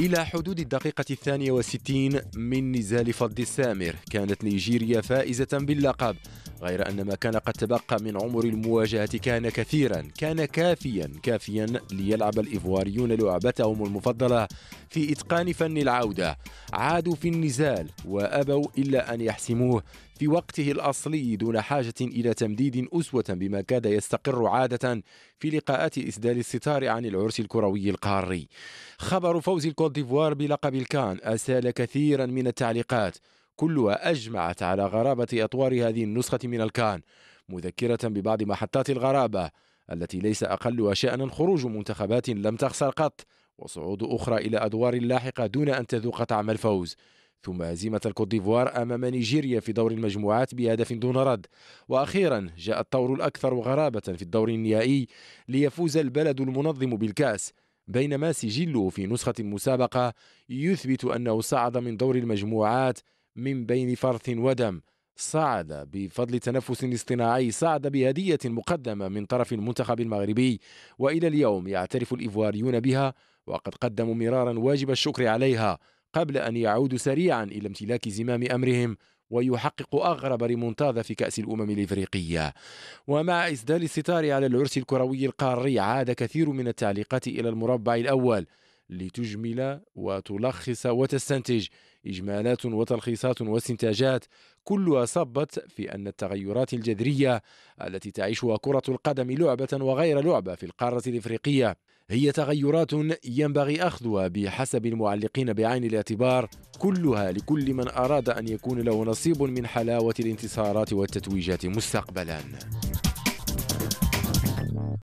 إلى حدود الدقيقة الثانية وستين من نزال فض السامر كانت نيجيريا فائزة باللقب غير أن ما كان قد تبقى من عمر المواجهة كان كثيرا كان كافيا كافيا ليلعب الإيفواريون لعبتهم المفضلة في إتقان فن العودة عادوا في النزال وأبوا إلا أن يحسموه في وقته الأصلي دون حاجة إلى تمديد أسوة بما كاد يستقر عادة في لقاءات إسدال الستار عن العرس الكروي القاري خبر فوز الكوت ديفوار بلقب الكان أسال كثيرا من التعليقات كلها أجمعت على غرابة أطوار هذه النسخة من الكان مذكرة ببعض محطات الغرابة التي ليس أقلها شأنا خروج منتخبات لم تخسر قط وصعود أخرى إلى أدوار لاحقة دون أن تذوق طعم الفوز ثم هزيمة الكوت ديفوار أمام نيجيريا في دور المجموعات بهدف دون رد وأخيرا جاء الطور الأكثر غرابة في الدور النهائي ليفوز البلد المنظم بالكأس بينما سجله في نسخة المسابقة يثبت أنه صعد من دور المجموعات من بين فرث ودم صعد بفضل تنفس اصطناعي صعد بهدية مقدمة من طرف المنتخب المغربي وإلى اليوم يعترف الإيفواريون بها وقد قدموا مرارا واجب الشكر عليها قبل أن يعودوا سريعا إلى امتلاك زمام أمرهم ويحقق أغرب ريمونتادا في كأس الأمم الإفريقية ومع إسدال الستار على العرس الكروي القاري عاد كثير من التعليقات إلى المربع الأول لتجمل وتلخص وتستنتج إجمالات وتلخيصات واستنتاجات كلها صبت في أن التغيرات الجذرية التي تعيشها كرة القدم لعبة وغير لعبة في القارة الإفريقية هي تغيرات ينبغي أخذها بحسب المعلقين بعين الاعتبار كلها لكل من أراد أن يكون له نصيب من حلاوة الانتصارات والتتويجات مستقبلاً.